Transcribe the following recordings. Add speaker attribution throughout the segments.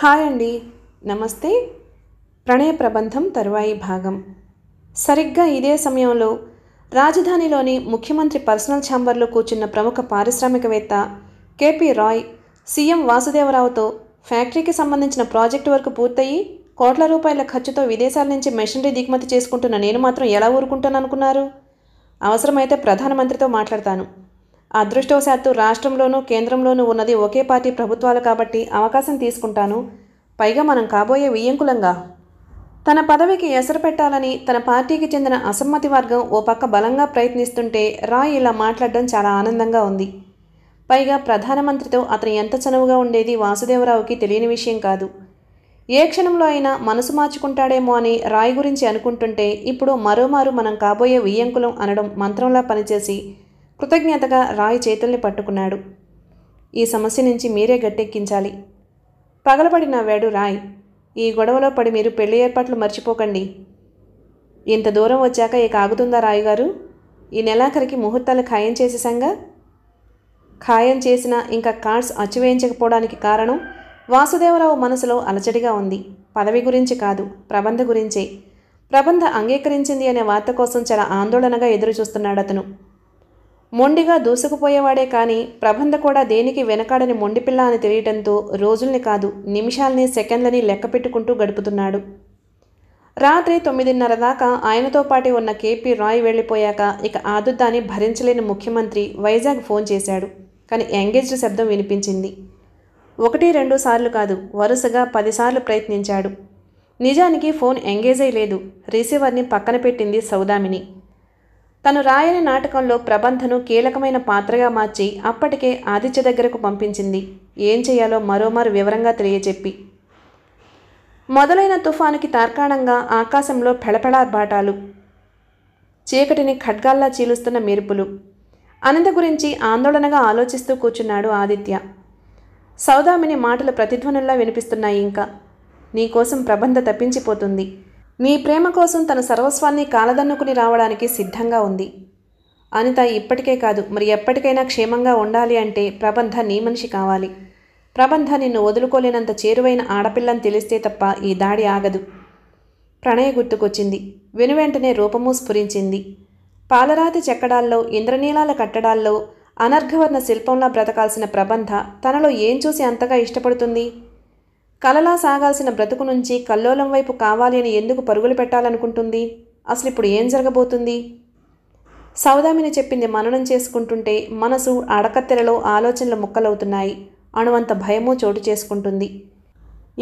Speaker 1: hi అండి నమస్తే ప్రణయ ప్రబంధం తరువాయి భాగం సరిగ్గా ఇదే సమయంలో రాజధానిలోని ముఖ్యమంత్రి పర్సనల్ ఛాంబర్లో కూర్చున్న ప్రముఖ పారిశ్రామికవేత్త కేపీ రాయ్ సీఎం వాసుదేవరావుతో ఫ్యాక్టరీకి సంబంధించిన ప్రాజెక్టు వరకు పూర్తయి కోట్ల రూపాయల ఖర్చుతో విదేశాల నుంచి మెషినరీ దిగుమతి చేసుకుంటున్న నేను మాత్రం ఎలా ఊరుకుంటాను అనుకున్నారు అవసరమైతే ప్రధానమంత్రితో మాట్లాడతాను అదృష్టవశాత్తు రాష్ట్రంలోనూ కేంద్రంలోనూ ఉన్నది ఒకే పార్టీ ప్రభుత్వాలు కాబట్టి అవకాశం తీసుకుంటాను పైగా మనం కాబోయే వియ్యంకులంగా తన పదవికి ఎసరు పెట్టాలని తన పార్టీకి చెందిన అసమ్మతి వర్గం ఓ పక్క బలంగా ప్రయత్నిస్తుంటే రాయ్ ఇలా మాట్లాడడం చాలా ఆనందంగా ఉంది పైగా ప్రధానమంత్రితో అతను ఎంత చనువుగా ఉండేది వాసుదేవరావుకి తెలియని విషయం కాదు ఏ క్షణంలో అయినా మనసు మార్చుకుంటాడేమో అని రాయ్ గురించి అనుకుంటుంటే ఇప్పుడు మరోమారు మనం కాబోయే వియ్యంకులం అనడం మంత్రంలా పనిచేసి కృతజ్ఞతగా రాయి చేతుల్ని పట్టుకున్నాడు ఈ సమస్య నుంచి మీరే గట్టెక్కించాలి పగలబడి నవ్వాడు రాయ్ ఈ గొడవలో పడి మీరు పెళ్లి ఏర్పాట్లు మర్చిపోకండి ఇంత దూరం వచ్చాక ఇక ఆగుతుందా రాయ్ గారు ఈ నెలాఖరికి ముహూర్తాలు ఖాయం చేసేసంగా ఖాయం చేసిన ఇంకా కార్డ్స్ అచ్చివేయించకపోవడానికి కారణం వాసుదేవరావు మనసులో అలచడిగా ఉంది పదవి గురించి కాదు ప్రబంధ గురించే ప్రబంధ అంగీకరించింది అనే వార్త కోసం చాలా ఆందోళనగా ఎదురుచూస్తున్నాడు అతను మొండిగా దూసుకుపోయేవాడే కానీ ప్రబంధ కూడా దేనికి వెనకాడని మొండిపిల్ల అని తెలియటంతో రోజుల్ని కాదు నిమిషాల్ని సెకండ్లని లెక్క పెట్టుకుంటూ గడుపుతున్నాడు రాత్రి తొమ్మిదిన్నర దాకా ఆయనతో పాటు ఉన్న కేపీ రాయ్ వెళ్ళిపోయాక ఇక ఆదుద్దాన్ని భరించలేని ముఖ్యమంత్రి వైజాగ్ ఫోన్ చేశాడు కానీ ఎంగేజ్డ్ శబ్దం వినిపించింది ఒకటి రెండు సార్లు కాదు వరుసగా పదిసార్లు ప్రయత్నించాడు నిజానికి ఫోన్ ఎంగేజ్ అయ్యలేదు రిసీవర్ని పక్కన పెట్టింది సౌదామిని తను రాయని నాటకంలో ప్రబంధను కీలకమైన పాత్రగా మార్చి అప్పటికే ఆదిత్య దగ్గరకు పంపించింది ఏం చేయాలో మరోమారు వివరంగా తెలియచెప్పి మొదలైన తుఫానుకి తార్కాణంగా ఆకాశంలో బాటాలు చీకటిని ఖడ్గాల్లా చీలుస్తున్న మెరుపులు అనంత గురించి ఆందోళనగా ఆలోచిస్తూ కూర్చున్నాడు ఆదిత్య సౌదామిని మాటలు ప్రతిధ్వనుల్లా వినిపిస్తున్నాయి ఇంకా నీకోసం ప్రబంధ తప్పించిపోతుంది నీ ప్రేమ కోసం తన సర్వస్వాన్ని కాలదన్నుకుని రావడానికి సిద్ధంగా ఉంది అనిత ఇప్పటికే కాదు మరి ఎప్పటికైనా క్షేమంగా ఉండాలి అంటే ప్రబంధ నీ మనిషి కావాలి ప్రబంధ నిన్ను వదులుకోలేనంత చేరువైన ఆడపిల్లని తెలిస్తే తప్ప ఈ దాడి ఆగదు ప్రణయ గుర్తుకొచ్చింది వెనువెంటనే రూపము స్ఫురించింది పాలరాతి చెక్కడాల్లో ఇంద్రనీలాల కట్టడాల్లో అనర్ఘవర్ణ శిల్పంలా బ్రతకాల్సిన ప్రబంధ తనలో ఏం చూసి అంతగా ఇష్టపడుతుంది కలలా సాగాల్సిన బ్రతుకు నుంచి కల్లోలం వైపు కావాలి అని ఎందుకు పరుగులు పెట్టాలనుకుంటుంది అసలు ఇప్పుడు ఏం జరగబోతుంది సౌదామిని చెప్పింది మననం చేసుకుంటుంటే మనసు అడకత్తెరలో ఆలోచనలు ముక్కలవుతున్నాయి అణువంత భయము చోటు చేసుకుంటుంది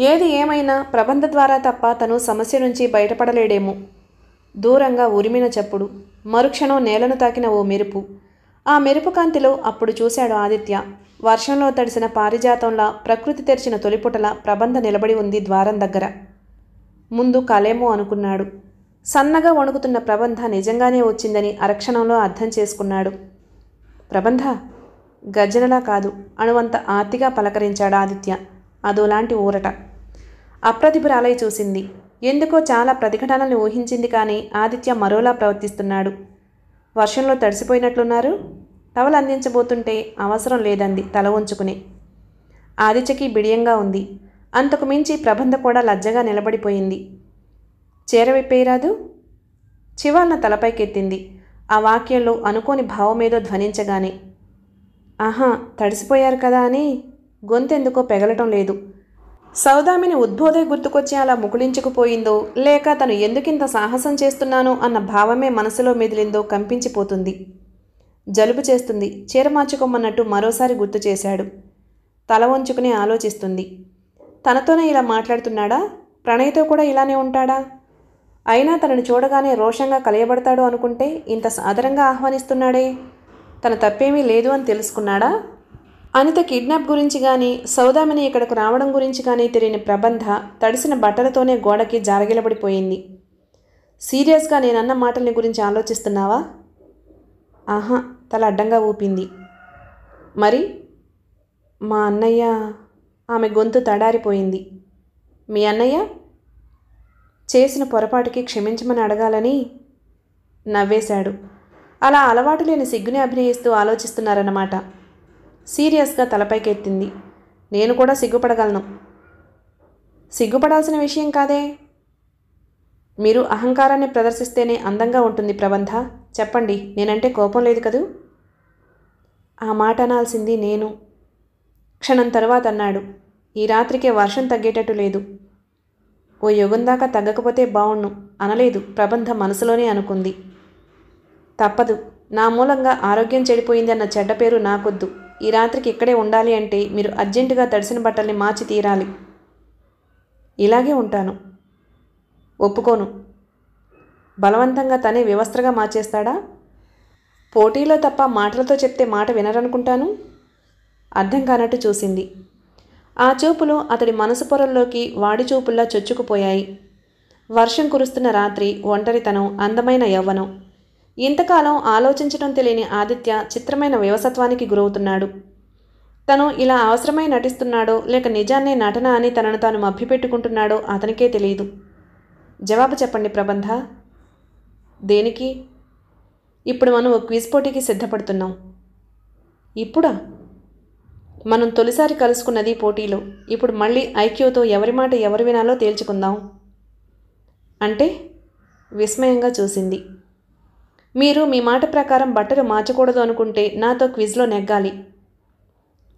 Speaker 1: ఏది ఏమైనా ప్రబంధ ద్వారా తప్ప తను సమస్య నుంచి బయటపడలేడేమో దూరంగా ఉరిమిన చప్పుడు మరుక్షణం నేలను తాకిన ఓ మెరుపు ఆ మెరుపు కాంతిలో అప్పుడు చూశాడు ఆదిత్య వర్షంలో తడిసిన పారిజాతంలా ప్రకృతి తెరిచిన తొలిపుటల ప్రబంధ నిలబడి ఉంది ద్వారం దగ్గర ముందు కలేమో అనుకున్నాడు సన్నగా వణుకుతున్న ప్రబంధ నిజంగానే వచ్చిందని అరక్షణంలో అర్థం చేసుకున్నాడు ప్రబంధ గర్జనలా కాదు అణువంత ఆర్తిగా పలకరించాడు ఆదిత్య అదోలాంటి ఊరట అప్రతిభురాలై చూసింది ఎందుకో చాలా ప్రతిఘటనల్ని ఊహించింది కానీ ఆదిత్య మరోలా ప్రవర్తిస్తున్నాడు వర్షంలో తడిసిపోయినట్లున్నారు టవల్ అందించబోతుంటే అవసరం లేదంది తల ఉంచుకుని ఆదిచకి బిడియంగా ఉంది అంతకు మించి ప్రబంధ కూడా లజ్జగా నిలబడిపోయింది చేరవిప్పేరాదు చివాన్న తలపైకెత్తింది ఆ వాక్యంలో అనుకోని భావమేదో ధ్వనించగానే ఆహా తడిసిపోయారు కదా అని గొంతెందుకో పెగలటం లేదు సౌదామిని ఉద్బోధే గుర్తుకొచ్చి అలా ముకుళించుకుపోయిందో లేక తను ఎందుకింత సాహసం చేస్తున్నానో అన్న భావమే మనసులో మెదిలిందో కంపించిపోతుంది జలుబు చేస్తుంది చీర మార్చుకోమన్నట్టు మరోసారి గుర్తు చేశాడు తల వంచుకుని ఆలోచిస్తుంది తనతోనే ఇలా మాట్లాడుతున్నాడా ప్రణయ్తో కూడా ఇలానే ఉంటాడా అయినా తనను చూడగానే రోషంగా కలియబడతాడు అనుకుంటే ఇంత సాదరంగా ఆహ్వానిస్తున్నాడే తన తప్పేమీ లేదు అని తెలుసుకున్నాడా అనిత కిడ్నాప్ గురించి కానీ సౌదామిని ఇక్కడకు రావడం గురించి కానీ తెలియని ప్రబంధ తడిసిన బట్టలతోనే గోడకి జారగిలబడిపోయింది సీరియస్గా నేనన్న మాటల్ని గురించి ఆలోచిస్తున్నావా ఆహా తల అడ్డంగా ఊపింది మరి మా అన్నయ్య ఆమె గొంతు తడారిపోయింది మీ అన్నయ్య చేసిన పొరపాటుకి క్షమించమని అడగాలని నవ్వేశాడు అలా అలవాటు లేని సిగ్గుని అభినయిస్తూ ఆలోచిస్తున్నారన్నమాట సీరియస్గా తలపైకెత్తింది నేను కూడా సిగ్గుపడగలను సిగ్గుపడాల్సిన విషయం కాదే మీరు అహంకారాన్ని ప్రదర్శిస్తేనే అందంగా ఉంటుంది ప్రబంధ చెప్పండి నేనంటే కోపం లేదు కదూ ఆ మాట అనాల్సింది నేను క్షణం తర్వాత అన్నాడు ఈ రాత్రికే వర్షం తగ్గేటట్టు లేదు ఓ యుగం దాకా తగ్గకపోతే బావుణ్ణు అనలేదు ప్రబంధ మనసులోనే అనుకుంది తప్పదు నా మూలంగా ఆరోగ్యం చెడిపోయిందన్న చెడ్డ పేరు నాకొద్దు ఈ రాత్రికి ఇక్కడే ఉండాలి అంటే మీరు అర్జెంటుగా తడిసిన బట్టల్ని మార్చి తీరాలి ఇలాగే ఉంటాను ఒప్పుకోను బలవంతంగా తనే వ్యవస్థగా మార్చేస్తాడా పోటీలో తప్ప మాటలతో చెప్తే మాట వినరనుకుంటాను అర్థం కానట్టు చూసింది ఆ చూపులు అతడి మనసు పొరల్లోకి వాడి చూపుల్లా చొచ్చుకుపోయాయి వర్షం కురుస్తున్న రాత్రి ఒంటరితనం అందమైన యవ్వనం ఇంతకాలం ఆలోచించడం తెలియని ఆదిత్య చిత్రమైన వ్యవసత్వానికి గురవుతున్నాడు తను ఇలా అవసరమై నటిస్తున్నాడో లేక నిజాన్నే నటన అని తనను తాను మభ్యపెట్టుకుంటున్నాడో అతనికే తెలియదు జవాబు చెప్పండి ప్రబంధ దేనికి ఇప్పుడు మనం ఒక క్విజ్ పోటీకి సిద్ధపడుతున్నాం ఇప్పుడా మనం తొలిసారి కలుసుకున్నది పోటీలో ఇప్పుడు మళ్ళీ ఐక్యూతో ఎవరి మాట ఎవరు వినాలో తేల్చుకుందాం అంటే విస్మయంగా చూసింది మీరు మీ మాట ప్రకారం బట్టలు మార్చకూడదు అనుకుంటే నాతో క్విజ్లో నెగ్గాలి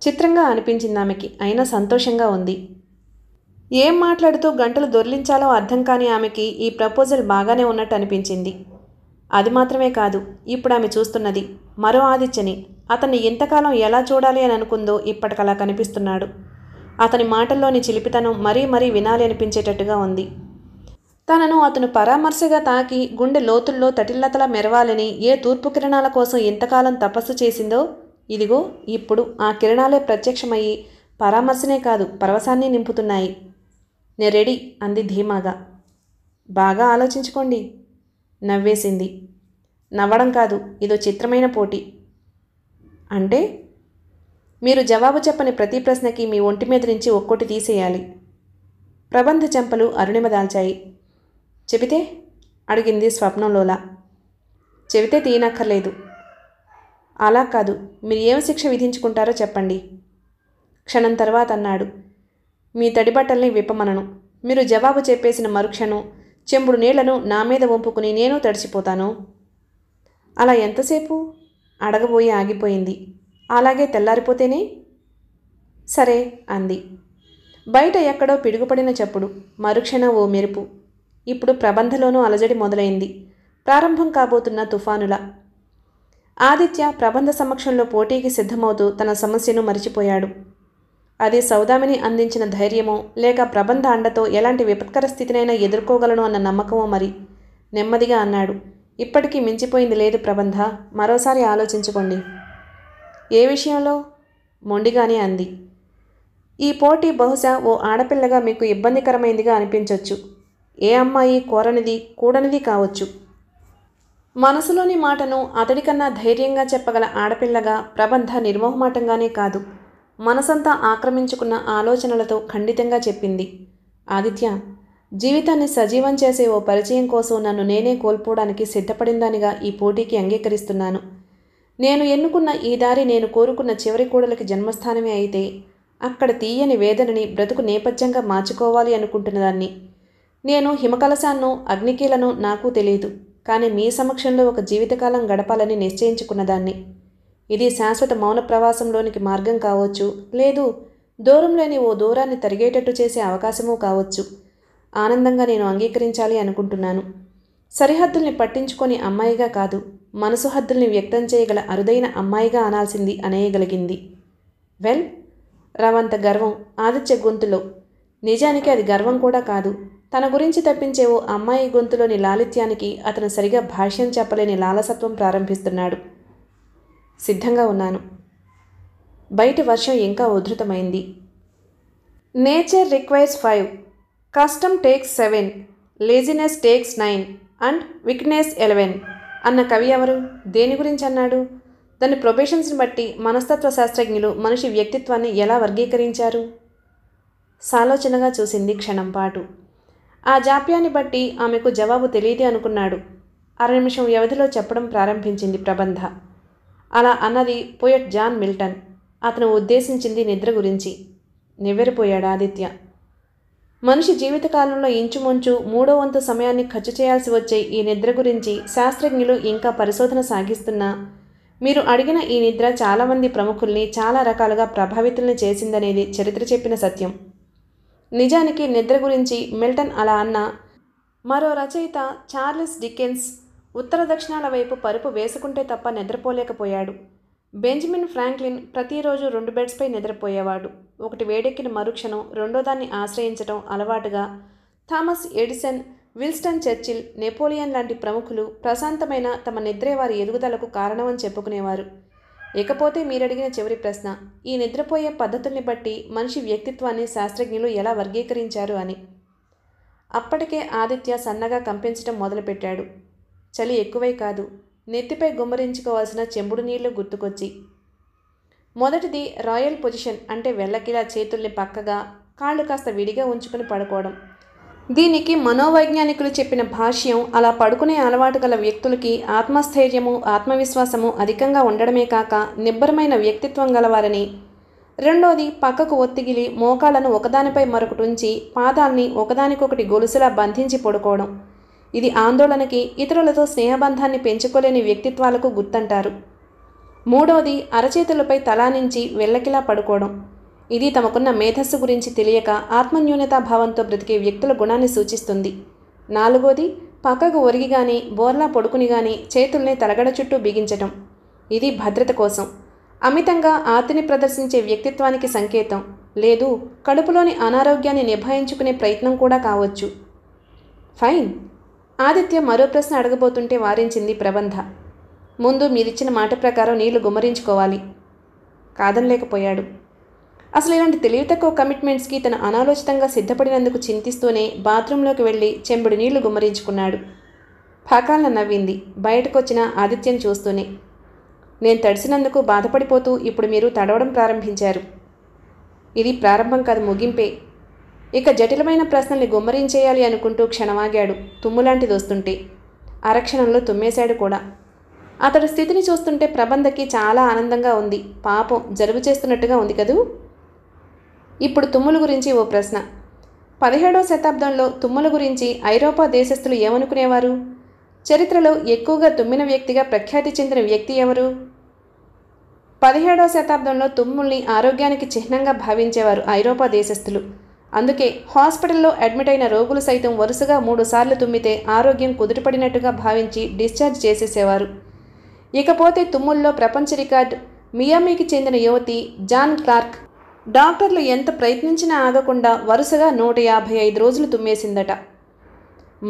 Speaker 1: చిత్రంగా అనిపించింది ఆమెకి అయినా సంతోషంగా ఉంది ఏం మాట్లాడుతూ గంటలు దొరిలించాలో అర్థం కాని ఆమెకి ఈ ప్రపోజల్ బాగానే ఉన్నట్టు అనిపించింది అది మాత్రమే కాదు ఇప్పుడు ఆమె చూస్తున్నది మరో ఆదిత్యని అతన్ని ఇంతకాలం ఎలా చూడాలి అని అనుకుందో ఇప్పటికలా కనిపిస్తున్నాడు అతని మాటల్లోని చిలిపితనం మరీ మరీ వినాలి అనిపించేటట్టుగా ఉంది తనను అతను పరామర్శగా తాకి గుండె లోతుల్లో తటిల్లతల మెరవాలని ఏ తూర్పు కిరణాల కోసం ఇంతకాలం తపస్సు చేసిందో ఇదిగో ఇప్పుడు ఆ కిరణాలే ప్రత్యక్షమయ్యి పరామర్శనే కాదు పరవశాన్ని నింపుతున్నాయి నే రెడీ అంది ధీమాగా బాగా ఆలోచించుకోండి నవ్వేసింది నవ్వడం కాదు ఇదో చిత్రమైన పోటీ అంటే మీరు జవాబు చెప్పని ప్రతి ప్రశ్నకి మీ ఒంటి మీద నుంచి ఒక్కోటి తీసేయాలి ప్రబంధ చెంపలు అరుణిమ దాల్చాయి చెబితే అడిగింది స్వప్నంలోలా చెబితే తీయనక్కర్లేదు అలా కాదు మీరు ఏం శిక్ష విధించుకుంటారో చెప్పండి క్షణం తర్వాత అన్నాడు మీ తడిబట్టల్ని విప్పమనను మీరు జవాబు చెప్పేసిన మరుక్షణం చెంబుడు నీళ్లను నా మీద వంపుకుని నేను తడిచిపోతాను అలా ఎంతసేపు అడగబోయి ఆగిపోయింది అలాగే తెల్లారిపోతేనే సరే అంది బయట ఎక్కడో పిడుగుపడిన చప్పుడు మరుక్షణ ఓ మెరుపు ఇప్పుడు ప్రబంధలోనూ అలజడి మొదలైంది ప్రారంభం కాబోతున్న తుఫానుల ఆదిత్య ప్రబంధ సమక్షంలో పోటీకి సిద్ధమవుతూ తన సమస్యను మరిచిపోయాడు అది సౌదామిని అందించిన ధైర్యమో లేక ప్రబంధ అండతో ఎలాంటి విపత్కర స్థితినైనా ఎదుర్కోగలను అన్న నమ్మకమో మరి నెమ్మదిగా అన్నాడు ఇప్పటికీ మించిపోయింది లేదు ప్రబంధ మరోసారి ఆలోచించుకోండి ఏ విషయంలో మొండిగానే అంది ఈ పోటీ బహుశా ఓ ఆడపిల్లగా మీకు ఇబ్బందికరమైందిగా అనిపించవచ్చు ఏ అమ్మాయి కోరనిది కూడనిది కావచ్చు మనసులోని మాటను అతడికన్నా ధైర్యంగా చెప్పగల ఆడపిల్లగా ప్రబంధ నిర్మోహమాటంగానే కాదు మనసంతా ఆక్రమించుకున్న ఆలోచనలతో ఖండితంగా చెప్పింది ఆదిత్య జీవితాన్ని సజీవం చేసే ఓ పరిచయం కోసం నన్ను నేనే కోల్పోవడానికి సిద్ధపడిందానిగా ఈ పోటీకి అంగీకరిస్తున్నాను నేను ఎన్నుకున్న ఈ దారి నేను కోరుకున్న చివరి కూడలకి జన్మస్థానమే అయితే అక్కడ తీయని వేదనని బ్రతుకు నేపథ్యంగా మార్చుకోవాలి అనుకుంటున్న దాన్ని నేను హిమకలశాన్నో అగ్నికీలను నాకు తెలియదు కానీ మీ సమక్షంలో ఒక జీవితకాలం గడపాలని నిశ్చయించుకున్నదాన్ని ఇది శాశ్వత మౌన ప్రవాసంలోనికి మార్గం కావచ్చు లేదు దూరంలోని ఓ దూరాన్ని తరిగేటట్టు చేసే అవకాశమూ కావచ్చు ఆనందంగా నేను అంగీకరించాలి అనుకుంటున్నాను సరిహద్దుల్ని పట్టించుకొని అమ్మాయిగా కాదు మనసు హద్దుల్ని వ్యక్తం చేయగల అరుదైన అమ్మాయిగా అనాల్సింది అనేయగలిగింది వెల్ రవంత గర్వం ఆదిత్య గొంతులో నిజానికి అది గర్వం కూడా కాదు తన గురించి తప్పించే ఓ అమ్మాయి గొంతులోని లాలిత్యానికి అతను సరిగా భాష్యం చెప్పలేని లాలసత్వం ప్రారంభిస్తున్నాడు సిద్ధంగా ఉన్నాను బయట వర్షం ఇంకా ఉధృతమైంది nature requires five custom takes seven laziness takes nine and wickedness eleven అన్న కవి ఎవరు దేని గురించి అన్నాడు దాని ప్రొబేషన్స్ని బట్టి మనస్తత్వ శాస్త్రజ్ఞులు మనిషి వ్యక్తిత్వాన్ని ఎలా వర్గీకరించారు సాలోచనగా చూసింది క్షణం పాటు ఆ జాప్యాన్ని బట్టి ఆమెకు జవాబు తెలియదు అనుకున్నాడు అర నిమిషం వ్యవధిలో చెప్పడం ప్రారంభించింది ప్రబంధ అలా అన్నది పోయట్ జాన్ మిల్టన్ అతను ఉద్దేశించింది నిద్ర గురించి నివ్వెరిపోయాడు ఆదిత్య మనిషి జీవితకాలంలో ఇంచుముంచు మూడో వంతు సమయాన్ని ఖర్చు చేయాల్సి వచ్చే ఈ నిద్ర గురించి శాస్త్రజ్ఞులు ఇంకా పరిశోధన సాగిస్తున్నా మీరు అడిగిన ఈ నిద్ర చాలామంది ప్రముఖుల్ని చాలా రకాలుగా ప్రభావితుల్ని చేసిందనేది చరిత్ర చెప్పిన సత్యం నిజానికి నిద్ర గురించి మిల్టన్ అలా అన్న మరో రచయిత చార్లెస్ డికెన్స్ ఉత్తర దక్షిణాల వైపు పరుపు వేసుకుంటే తప్ప నిద్రపోలేకపోయాడు బెంజమిన్ ఫ్రాంక్లిన్ ప్రతిరోజు రెండు బెడ్స్పై నిద్రపోయేవాడు ఒకటి వేడెక్కిన మరుక్షణం రెండోదాన్ని ఆశ్రయించటం అలవాటుగా Thomas Edison Winston Churchill Napoleon లాంటి ప్రముఖులు ప్రశాంతమైన తమ నిద్రే వారి ఎదుగుదలకు కారణమని చెప్పుకునేవారు ఇకపోతే మీరడిగిన చివరి ప్రశ్న ఈ నిద్రపోయే పద్ధతుల్ని బట్టి మనిషి వ్యక్తిత్వాన్ని శాస్త్రజ్ఞులు ఎలా వర్గీకరించారు అని అప్పటికే ఆదిత్య సన్నగా కంపించడం మొదలుపెట్టాడు చలి ఎక్కువే కాదు నెత్తిపై గుమ్మరించుకోవాల్సిన చెంబుడు నీళ్లు గుర్తుకొచ్చి మొదటిది రాయల్ పొజిషన్ అంటే వెళ్ళకిలా చేతుల్ని పక్కగా కాళ్ళు కాస్త విడిగా ఉంచుకుని పడుకోవడం దీనికి మనోవైజ్ఞానికులు చెప్పిన భాష్యం అలా పడుకునే అలవాటు గల వ్యక్తులకి ఆత్మస్థైర్యము ఆత్మవిశ్వాసము అధికంగా ఉండడమే కాక నిబ్బరమైన వ్యక్తిత్వం గలవారని రెండోది పక్కకు ఒత్తిగిలి మోకాలను ఒకదానిపై మరొకటి ఉంచి పాదాల్ని ఒకదానికొకటి గొలుసులా బంధించి పడుకోవడం ఇది ఆందోళనకి ఇతరులతో స్నేహబంధాన్ని పెంచుకోలేని వ్యక్తిత్వాలకు గుర్తంటారు మూడవది అరచేతులపై తలా నుంచి వెళ్ళకిలా పడుకోవడం ఇది తమకున్న మేధస్సు గురించి తెలియక ఆత్మన్యూనతాభావంతో బ్రతికే వ్యక్తుల గుణాన్ని సూచిస్తుంది నాలుగోది పక్కకు ఒరిగి కానీ బోర్లా పొడుకుని కానీ చేతుల్ని తలగడ చుట్టూ బిగించటం ఇది భద్రత కోసం అమితంగా ఆతిని ప్రదర్శించే వ్యక్తిత్వానికి సంకేతం లేదు కడుపులోని అనారోగ్యాన్ని నిభాయించుకునే ప్రయత్నం కూడా కావచ్చు ఫైన్ ఆదిత్య మరో ప్రశ్న అడగబోతుంటే వారించింది ప్రబంధ ముందు మీరిచ్చిన మాట ప్రకారం నీళ్లు గుమ్మరించుకోవాలి కాదనలేకపోయాడు అసలు ఇలాంటి తెలివి తక్కువ కమిట్మెంట్స్కి తన అనాలోచితంగా సిద్ధపడినందుకు చింతిస్తూనే బాత్రూంలోకి వెళ్ళి చెంబుడు నీళ్లు గుమ్మరించుకున్నాడు ఫకాలన నవ్వింది బయటకొచ్చిన ఆదిత్యం చూస్తూనే నేను తడిసినందుకు బాధపడిపోతూ ఇప్పుడు మీరు తడవడం ప్రారంభించారు ఇది ప్రారంభం కాదు ముగింపే ఇక జటిలమైన ప్రశ్నల్ని గుమ్మరించేయాలి అనుకుంటూ క్షణమాగాడు తుమ్ములాంటిది వస్తుంటే అరక్షణంలో తుమ్మేశాడు కూడా అతడి స్థితిని చూస్తుంటే ప్రబంధకి చాలా ఆనందంగా ఉంది పాపం జలుబు చేస్తున్నట్టుగా ఉంది కదూ ఇప్పుడు తుమ్ముల గురించి ఓ ప్రశ్న పదిహేడవ శతాబ్దంలో తుమ్ముల గురించి ఐరోపా దేశస్థులు ఏమనుకునేవారు చరిత్రలో ఎక్కువగా తుమ్మిన వ్యక్తిగా ప్రఖ్యాతి చెందిన వ్యక్తి ఎవరు పదిహేడవ శతాబ్దంలో తుమ్ముల్ని ఆరోగ్యానికి చిహ్నంగా భావించేవారు ఐరోపా దేశస్థులు అందుకే హాస్పిటల్లో అడ్మిట్ అయిన రోగులు సైతం వరుసగా మూడుసార్లు తుమ్మితే ఆరోగ్యం కుదుటపడినట్టుగా భావించి డిశ్చార్జ్ చేసేసేవారు ఇకపోతే తుమ్ముల్లో ప్రపంచ రికార్డ్ మియామీకి చెందిన యువతి జాన్ క్లార్క్ డాక్టర్లు ఎంత ప్రయత్నించినా ఆగకుండా వరుసగా నూట యాభై ఐదు రోజులు తుమ్మేసిందట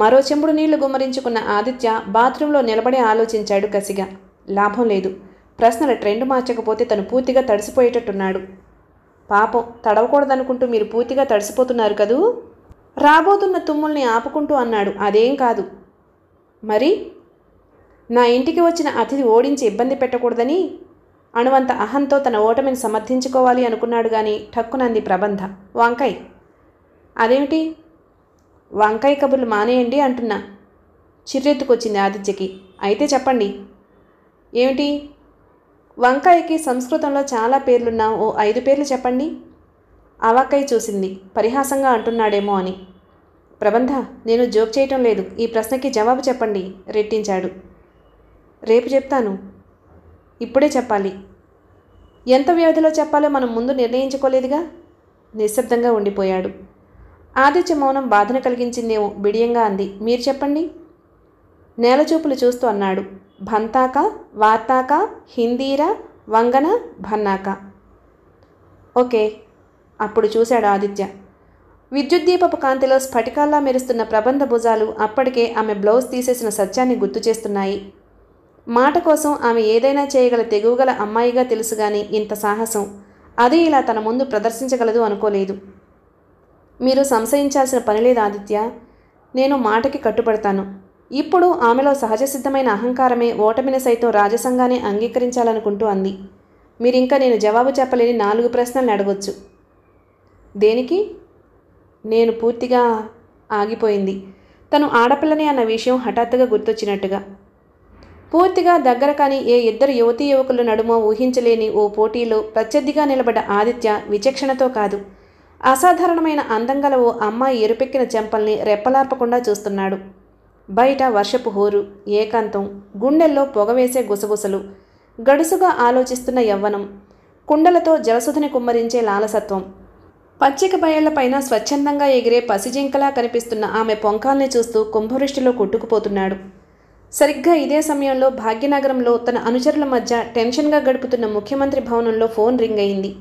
Speaker 1: మరో చెంబుడు నీళ్లు గుమ్మరించుకున్న ఆదిత్య బాత్రూంలో నిలబడి ఆలోచించాడు కసిగా లాభం లేదు ప్రశ్నల ట్రెండ్ మార్చకపోతే తను పూర్తిగా తడిసిపోయేటట్టున్నాడు పాపం తడవకూడదనుకుంటూ మీరు పూర్తిగా తడిసిపోతున్నారు కదూ రాబోతున్న తుమ్ముల్ని ఆపుకుంటూ అన్నాడు అదేం కాదు మరి నా ఇంటికి వచ్చిన అతిథి ఓడించి ఇబ్బంది పెట్టకూడదని అణువంత అహంతో తన ఓటమిని సమర్థించుకోవాలి అనుకున్నాడు కానీ ఠక్కునంది ప్రబంధ వంకాయ్ అదేమిటి వంకాయ కబుర్లు మానేయండి అంటున్నా చిర్రెత్తుకొచ్చింది ఆదిత్యకి అయితే చెప్పండి ఏమిటి వంకాయకి సంస్కృతంలో చాలా పేర్లున్న ఓ ఐదు పేర్లు చెప్పండి అవాక్కై చూసింది పరిహాసంగా అంటున్నాడేమో అని ప్రబంధ నేను జోక్ చేయటం లేదు ఈ ప్రశ్నకి జవాబు చెప్పండి రెట్టించాడు రేపు చెప్తాను ఇప్పుడే చెప్పాలి ఎంత వ్యవధిలో చెప్పాలో మనం ముందు నిర్ణయించుకోలేదుగా నిశ్శబ్దంగా ఉండిపోయాడు ఆదిత్య మౌనం బాధను కలిగించిందేమో బిడియంగా అంది మీరు చెప్పండి నేలచూపులు చూస్తూ అన్నాడు భంతాక వార్తాక హిందీరా వంగన భన్నాక ఓకే అప్పుడు చూశాడు ఆదిత్య విద్యుత్ దీపపు కాంతిలో స్ఫటికాల్లా మెరుస్తున్న ప్రబంధ భుజాలు అప్పటికే ఆమె బ్లౌజ్ తీసేసిన సత్యాన్ని గుర్తు చేస్తున్నాయి మాట కోసం ఆమె ఏదైనా చేయగల తెగువగల అమ్మాయిగా తెలుసు కానీ ఇంత సాహసం అది ఇలా తన ముందు ప్రదర్శించగలదు అనుకోలేదు మీరు సంశయించాల్సిన లేదు ఆదిత్య నేను మాటకి కట్టుబడతాను ఇప్పుడు ఆమెలో సహజ సిద్ధమైన అహంకారమే ఓటమిని సైతం రాజసంగానే అంగీకరించాలనుకుంటూ అంది మీరింకా నేను జవాబు చెప్పలేని నాలుగు ప్రశ్నలు అడగొచ్చు దేనికి నేను పూర్తిగా ఆగిపోయింది తను ఆడపిల్లని అన్న విషయం హఠాత్తుగా గుర్తొచ్చినట్టుగా పూర్తిగా దగ్గర కాని ఏ ఇద్దరు యువతీ యువకులు నడుమో ఊహించలేని ఓ పోటీలో ప్రత్యర్థిగా నిలబడ్డ ఆదిత్య విచక్షణతో కాదు అసాధారణమైన అందంగల ఓ అమ్మాయి ఎరుపెక్కిన చెంపల్ని రెప్పలార్పకుండా చూస్తున్నాడు బయట వర్షపు హోరు ఏకాంతం గుండెల్లో పొగవేసే గుసగుసలు గడుసుగా ఆలోచిస్తున్న యవ్వనం కుండలతో జలసుధని కుమ్మరించే లాలసత్వం పచ్చిక బయళ్లపైన స్వచ్ఛందంగా ఎగిరే పసిజింకలా కనిపిస్తున్న ఆమె పొంకాల్ని చూస్తూ కుంభవృష్టిలో కొట్టుకుపోతున్నాడు సరిగ్గా ఇదే సమయంలో భాగ్యనగరంలో తన అనుచరుల మధ్య టెన్షన్గా గడుపుతున్న ముఖ్యమంత్రి భవనంలో ఫోన్ రింగ్ అయింది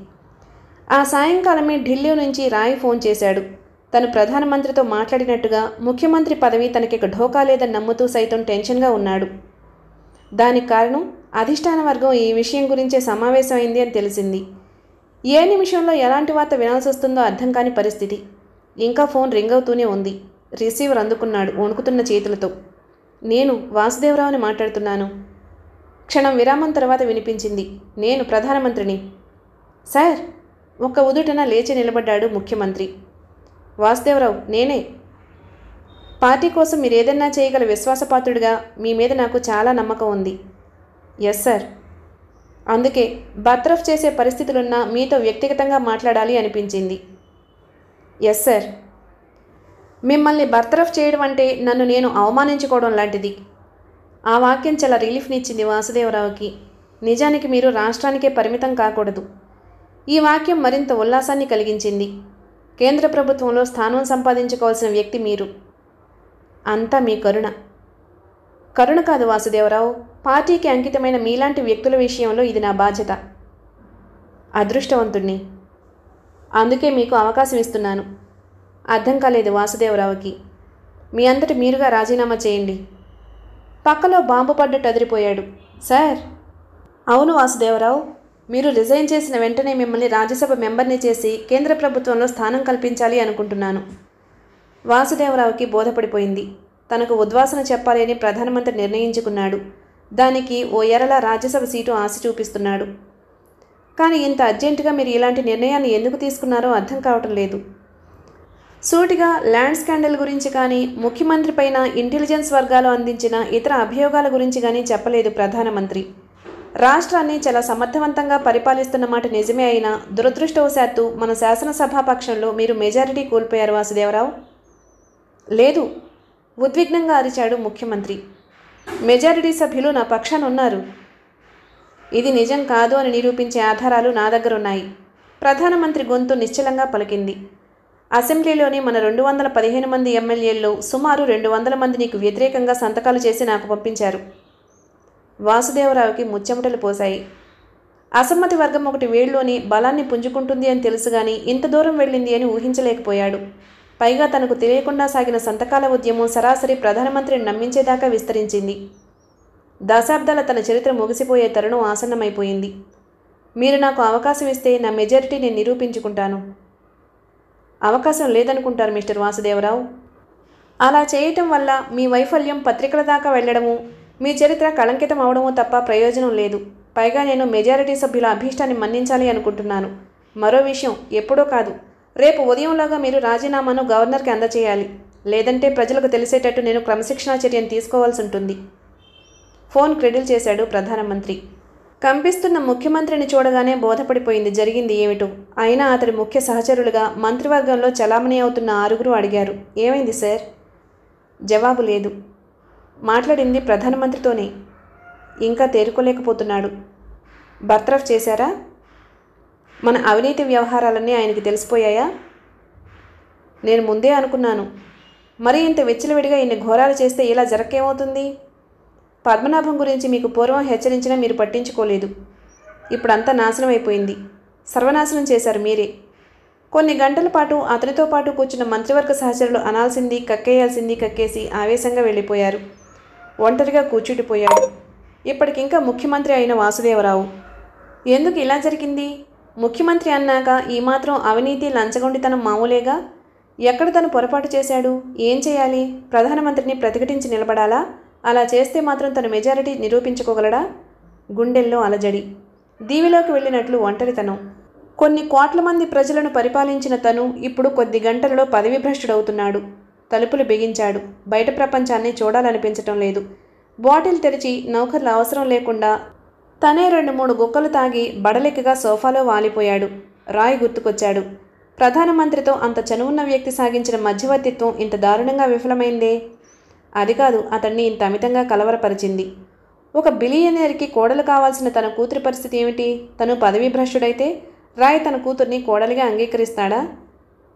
Speaker 1: ఆ సాయంకాలమే ఢిల్లీ నుంచి రాయ్ ఫోన్ చేశాడు తను ప్రధానమంత్రితో మాట్లాడినట్టుగా ముఖ్యమంత్రి పదవి తనకి ఢోకా లేదని నమ్ముతూ సైతం టెన్షన్గా ఉన్నాడు దానికి కారణం అధిష్టాన వర్గం ఈ విషయం గురించే సమావేశమైంది అని తెలిసింది ఏ నిమిషంలో ఎలాంటి వార్త వినాల్సి వస్తుందో అర్థం కాని పరిస్థితి ఇంకా ఫోన్ రింగ్ అవుతూనే ఉంది రిసీవర్ అందుకున్నాడు వణుకుతున్న చేతులతో నేను వాసుదేవరావుని మాట్లాడుతున్నాను క్షణం విరామం తర్వాత వినిపించింది నేను ప్రధానమంత్రిని సార్ ఒక్క ఉదుటన లేచి నిలబడ్డాడు ముఖ్యమంత్రి వాసుదేవరావు నేనే పార్టీ కోసం మీరు ఏదైనా చేయగల విశ్వాసపాత్రుడిగా మీ మీద నాకు చాలా నమ్మకం ఉంది ఎస్ సార్ అందుకే బర్తరఫ్ చేసే పరిస్థితులున్నా మీతో వ్యక్తిగతంగా మాట్లాడాలి అనిపించింది ఎస్ సార్ మిమ్మల్ని బర్తరఫ్ చేయడం అంటే నన్ను నేను అవమానించుకోవడం లాంటిది ఆ వాక్యం చాలా రిలీఫ్నిచ్చింది వాసుదేవరావుకి నిజానికి మీరు రాష్ట్రానికే పరిమితం కాకూడదు ఈ వాక్యం మరింత ఉల్లాసాన్ని కలిగించింది కేంద్ర ప్రభుత్వంలో స్థానం సంపాదించుకోవాల్సిన వ్యక్తి మీరు అంతా మీ కరుణ కరుణ కాదు వాసుదేవరావు పార్టీకి అంకితమైన మీలాంటి వ్యక్తుల విషయంలో ఇది నా బాధ్యత అదృష్టవంతుణ్ణి అందుకే మీకు అవకాశం ఇస్తున్నాను అర్థం కాలేదు వాసుదేవరావుకి మీ అంతటి మీరుగా రాజీనామా చేయండి పక్కలో బాంబు పడ్డట్టు అదిరిపోయాడు సార్ అవును వాసుదేవరావు మీరు రిజైన్ చేసిన వెంటనే మిమ్మల్ని రాజ్యసభ మెంబర్ని చేసి కేంద్ర ప్రభుత్వంలో స్థానం కల్పించాలి అనుకుంటున్నాను వాసుదేవరావుకి బోధపడిపోయింది తనకు ఉద్వాసన చెప్పాలని ప్రధానమంత్రి నిర్ణయించుకున్నాడు దానికి ఓ ఎరల రాజ్యసభ సీటు ఆశ చూపిస్తున్నాడు కానీ ఇంత అర్జెంటుగా మీరు ఇలాంటి నిర్ణయాన్ని ఎందుకు తీసుకున్నారో అర్థం కావటం లేదు సూటిగా ల్యాండ్ స్కాండల్ గురించి కానీ ముఖ్యమంత్రి పైన ఇంటెలిజెన్స్ వర్గాలు అందించిన ఇతర అభియోగాల గురించి కానీ చెప్పలేదు ప్రధానమంత్రి రాష్ట్రాన్ని చాలా సమర్థవంతంగా పరిపాలిస్తున్న మాట నిజమే అయినా దురదృష్టవశాత్తు మన శాసనసభాపక్షంలో మీరు మెజారిటీ కోల్పోయారు వాసుదేవరావు లేదు ఉద్విగ్నంగా అరిచాడు ముఖ్యమంత్రి మెజారిటీ సభ్యులు నా పక్షాన ఉన్నారు ఇది నిజం కాదు అని నిరూపించే ఆధారాలు నా దగ్గర ఉన్నాయి ప్రధానమంత్రి గొంతు నిశ్చలంగా పలికింది అసెంబ్లీలోని మన రెండు వందల పదిహేను మంది ఎమ్మెల్యేల్లో సుమారు రెండు వందల మంది నీకు వ్యతిరేకంగా సంతకాలు చేసి నాకు పంపించారు వాసుదేవరావుకి ముచ్చెమటలు పోశాయి అసమ్మతి వర్గం ఒకటి వేళ్ళలోని బలాన్ని పుంజుకుంటుంది అని తెలుసు గాని ఇంత దూరం వెళ్ళింది అని ఊహించలేకపోయాడు పైగా తనకు తెలియకుండా సాగిన సంతకాల ఉద్యమం సరాసరి ప్రధానమంత్రిని నమ్మించేదాకా విస్తరించింది దశాబ్దాల తన చరిత్ర ముగిసిపోయే తరుణం ఆసన్నమైపోయింది మీరు నాకు అవకాశం ఇస్తే నా మెజారిటీ నేను నిరూపించుకుంటాను అవకాశం లేదనుకుంటారు మిస్టర్ వాసుదేవరావు అలా చేయటం వల్ల మీ వైఫల్యం పత్రికల దాకా వెళ్ళడము మీ చరిత్ర కళంకితం అవడమో తప్ప ప్రయోజనం లేదు పైగా నేను మెజారిటీ సభ్యుల అభీష్టాన్ని మన్నించాలి అనుకుంటున్నాను మరో విషయం ఎప్పుడో కాదు రేపు ఉదయంలాగా మీరు రాజీనామాను గవర్నర్కి అందచేయాలి లేదంటే ప్రజలకు తెలిసేటట్టు నేను క్రమశిక్షణా చర్యను తీసుకోవాల్సి ఉంటుంది ఫోన్ క్రెడిల్ చేశాడు ప్రధానమంత్రి కంపిస్తున్న ముఖ్యమంత్రిని చూడగానే బోధపడిపోయింది జరిగింది ఏమిటో అయినా అతడి ముఖ్య సహచరులుగా మంత్రివర్గంలో చలామణి అవుతున్న ఆరుగురు అడిగారు ఏమైంది సార్ జవాబు లేదు మాట్లాడింది ప్రధానమంత్రితోనే ఇంకా తేరుకోలేకపోతున్నాడు బర్తరఫ్ చేశారా మన అవినీతి వ్యవహారాలన్నీ ఆయనకి తెలిసిపోయాయా నేను ముందే అనుకున్నాను మరి ఇంత వెచ్చలవిడిగా ఇన్ని ఘోరాలు చేస్తే ఇలా జరక్కేమవుతుంది పద్మనాభం గురించి మీకు పూర్వం హెచ్చరించినా మీరు పట్టించుకోలేదు ఇప్పుడంతా నాశనం అయిపోయింది సర్వనాశనం చేశారు మీరే కొన్ని గంటల పాటు అతనితో పాటు కూర్చున్న మంత్రివర్గ సహచరులు అనాల్సింది కక్కేయాల్సింది కక్కేసి ఆవేశంగా వెళ్ళిపోయారు ఒంటరిగా కూర్చుండిపోయాడు ఇప్పటికింకా ముఖ్యమంత్రి అయిన వాసుదేవరావు ఎందుకు ఇలా జరిగింది ముఖ్యమంత్రి అన్నాక ఈ మాత్రం అవినీతి లంచగొండితనం మామూలేగా ఎక్కడ తను పొరపాటు చేశాడు ఏం చేయాలి ప్రధానమంత్రిని ప్రతిఘటించి నిలబడాలా అలా చేస్తే మాత్రం తను మెజారిటీ నిరూపించుకోగలడా గుండెల్లో అలజడి దీవిలోకి వెళ్ళినట్లు ఒంటరితనం కొన్ని కోట్ల మంది ప్రజలను పరిపాలించిన తను ఇప్పుడు కొద్ది గంటలలో పదవి భ్రష్టుడవుతున్నాడు తలుపులు బిగించాడు బయట ప్రపంచాన్ని చూడాలనిపించటం లేదు బాటిల్ తెరిచి నౌకర్ల అవసరం లేకుండా తనే రెండు మూడు గుక్కలు తాగి బడలెక్కగా సోఫాలో వాలిపోయాడు రాయ్ గుర్తుకొచ్చాడు ప్రధానమంత్రితో అంత చనువున్న వ్యక్తి సాగించిన మధ్యవర్తిత్వం ఇంత దారుణంగా విఫలమైందే అది కాదు అతన్ని ఇంత అమితంగా కలవరపరిచింది ఒక బిలియనీర్కి కోడలు కావాల్సిన తన కూతురి పరిస్థితి ఏమిటి తను పదవీ భ్రష్టుడైతే రాయ్ తన కూతుర్ని కోడలిగా అంగీకరిస్తాడా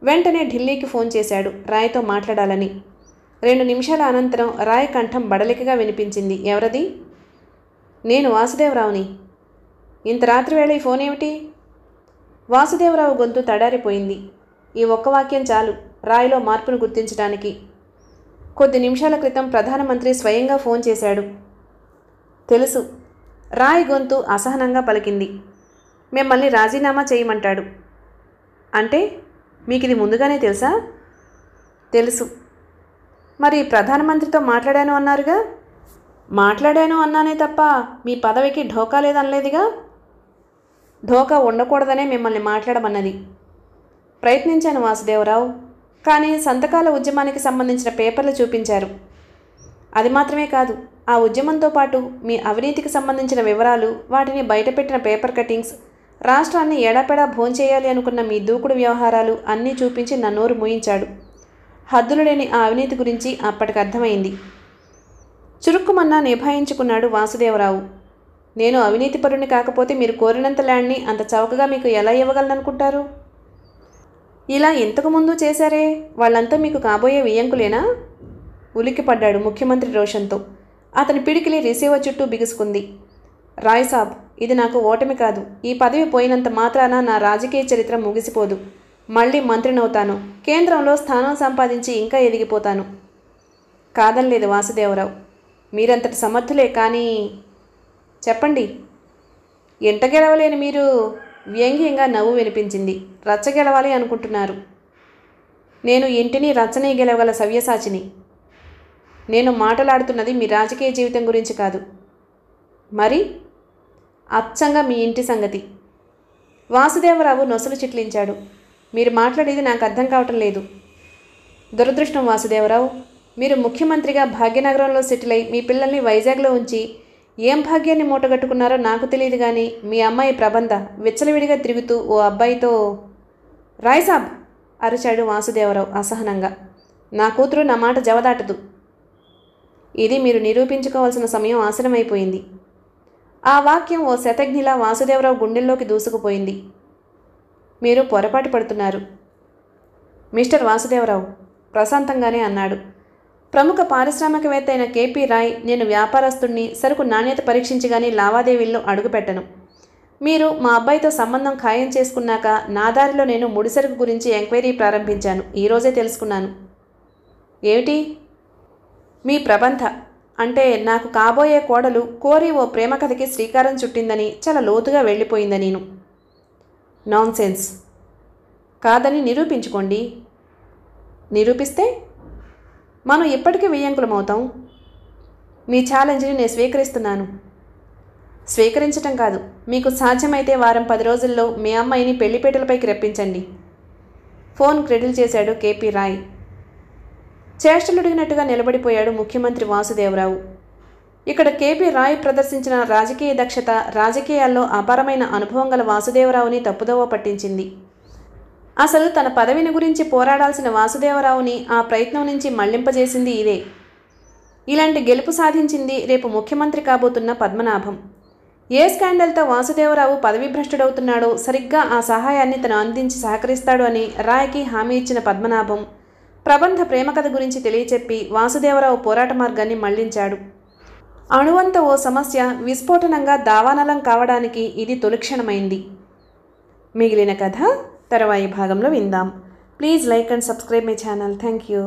Speaker 1: వెంటనే ఢిల్లీకి ఫోన్ చేశాడు రాయ్తో మాట్లాడాలని రెండు నిమిషాల అనంతరం రాయ్ కంఠం బడలికగా వినిపించింది ఎవరది నేను వాసుదేవరావుని ఇంత రాత్రి వేళ ఈ ఫోన్ ఏమిటి వాసుదేవరావు గొంతు తడారిపోయింది ఈ ఒక్క వాక్యం చాలు రాయ్లో మార్పును గుర్తించడానికి కొద్ది నిమిషాల క్రితం ప్రధానమంత్రి స్వయంగా ఫోన్ చేశాడు తెలుసు రాయ్ గొంతు అసహనంగా పలికింది మిమ్మల్ని రాజీనామా చేయమంటాడు అంటే మీకు ఇది ముందుగానే తెలుసా తెలుసు మరి ప్రధానమంత్రితో మాట్లాడాను అన్నారుగా మాట్లాడాను అన్నానే తప్ప మీ పదవికి ఢోకా లేదనలేదుగా ఢోకా ఉండకూడదనే మిమ్మల్ని మాట్లాడమన్నది ప్రయత్నించాను వాసుదేవరావు కానీ సంతకాల ఉద్యమానికి సంబంధించిన పేపర్లు చూపించారు అది మాత్రమే కాదు ఆ ఉద్యమంతో పాటు మీ అవినీతికి సంబంధించిన వివరాలు వాటిని బయటపెట్టిన పేపర్ కటింగ్స్ రాష్ట్రాన్ని ఎడపెడ భోంచేయాలి అనుకున్న మీ దూకుడు వ్యవహారాలు అన్నీ చూపించి నన్నోరు మూయించాడు హద్దులు లేని ఆ అవినీతి గురించి అప్పటికి అర్థమైంది చురుక్కుమన్నా నిభాయించుకున్నాడు వాసుదేవరావు నేను అవినీతి కాకపోతే మీరు కోరినంత ల్యాండ్ని అంత చౌకగా మీకు ఎలా ఇవ్వగలననుకుంటారు ఇలా ఇంతకుముందు చేశారే వాళ్ళంతా మీకు కాబోయే వియ్యంకులేనా ఉలిక్కిపడ్డాడు ముఖ్యమంత్రి రోషన్తో అతని పిడికిలి రిసీవర్ చుట్టూ బిగుసుకుంది రాయ్ సాబ్ ఇది నాకు ఓటమి కాదు ఈ పదవి పోయినంత మాత్రాన నా రాజకీయ చరిత్ర ముగిసిపోదు మళ్ళీ మంత్రినవుతాను కేంద్రంలో స్థానం సంపాదించి ఇంకా ఎదిగిపోతాను కాదనలేదు వాసుదేవరావు మీరంతటి సమర్థులే కానీ చెప్పండి ఎంత గెలవలేని మీరు వ్యంగ్యంగా నవ్వు వినిపించింది రచ్చ గెలవాలి అనుకుంటున్నారు నేను ఇంటిని రచనే గెలవగల సవ్యసాచిని నేను మాటలాడుతున్నది మీ రాజకీయ జీవితం గురించి కాదు మరి అచ్చంగా మీ ఇంటి సంగతి వాసుదేవరావు నొసలు చిట్లించాడు మీరు మాట్లాడేది నాకు అర్థం కావటం లేదు దురదృష్టం వాసుదేవరావు మీరు ముఖ్యమంత్రిగా భాగ్యనగరంలో సెటిల్ అయి మీ పిల్లల్ని వైజాగ్లో ఉంచి ఏం భాగ్యాన్ని మూటగట్టుకున్నారో నాకు తెలియదు కానీ మీ అమ్మాయి ప్రబంధ విచ్చలవిడిగా తిరుగుతూ ఓ అబ్బాయితో రాయ్ సాబ్ అరిచాడు వాసుదేవరావు అసహనంగా నా కూతురు నా మాట జవదాటదు ఇది మీరు నిరూపించుకోవాల్సిన సమయం ఆసనమైపోయింది ఆ వాక్యం ఓ శతజ్ఞిలా వాసుదేవరావు గుండెల్లోకి దూసుకుపోయింది మీరు పొరపాటు పడుతున్నారు మిస్టర్ వాసుదేవరావు ప్రశాంతంగానే అన్నాడు ప్రముఖ పారిశ్రామికవేత్త అయిన కేపీ రాయ్ నేను వ్యాపారస్తుణ్ణి సరుకు నాణ్యత పరీక్షించగానే లావాదేవీల్లో అడుగుపెట్టను మీరు మా అబ్బాయితో సంబంధం ఖాయం చేసుకున్నాక నా దారిలో నేను ముడిసరుకు గురించి ఎంక్వైరీ ప్రారంభించాను ఈరోజే తెలుసుకున్నాను ఏమిటి మీ ప్రబంధ అంటే నాకు కాబోయే కోడలు కోరి ఓ ప్రేమ కథకి శ్రీకారం చుట్టిందని చాలా లోతుగా వెళ్ళిపోయింది నేను నాన్సెన్స్ కాదని నిరూపించుకోండి నిరూపిస్తే మనం ఇప్పటికీ వియ్యంకులమవుతాం మీ ఛాలెంజ్ని నేను స్వీకరిస్తున్నాను స్వీకరించటం కాదు మీకు సాధ్యమైతే వారం పది రోజుల్లో మీ అమ్మాయిని పెళ్లిపేటలపైకి రప్పించండి ఫోన్ క్రెడిల్ చేశాడు కేపీ రాయ్ చేష్టలుడిగినట్టుగా నిలబడిపోయాడు ముఖ్యమంత్రి వాసుదేవరావు ఇక్కడ కేపీ రాయ్ ప్రదర్శించిన రాజకీయ దక్షత రాజకీయాల్లో అపారమైన అనుభవం గల వాసుదేవరావుని తప్పుదోవ పట్టించింది అసలు తన పదవిని గురించి పోరాడాల్సిన వాసుదేవరావుని ఆ ప్రయత్నం నుంచి మళ్లింపజేసింది ఇదే ఇలాంటి గెలుపు సాధించింది రేపు ముఖ్యమంత్రి కాబోతున్న పద్మనాభం ఏ స్కాండల్తో వాసుదేవరావు పదవి భ్రష్టుడవుతున్నాడో సరిగ్గా ఆ సహాయాన్ని తను అందించి సహకరిస్తాడు అని రాయ్కి హామీ ఇచ్చిన పద్మనాభం ప్రబంధ ప్రేమకథ గురించి తెలియచెప్పి వాసుదేవరావు పోరాట మార్గాన్ని మళ్లించాడు అణువంత ఓ సమస్య విస్ఫోటనంగా దావానలం కావడానికి ఇది తొలిక్షణమైంది మిగిలిన కథ తర్వాయి భాగంలో విందాం please like and subscribe my channel thank you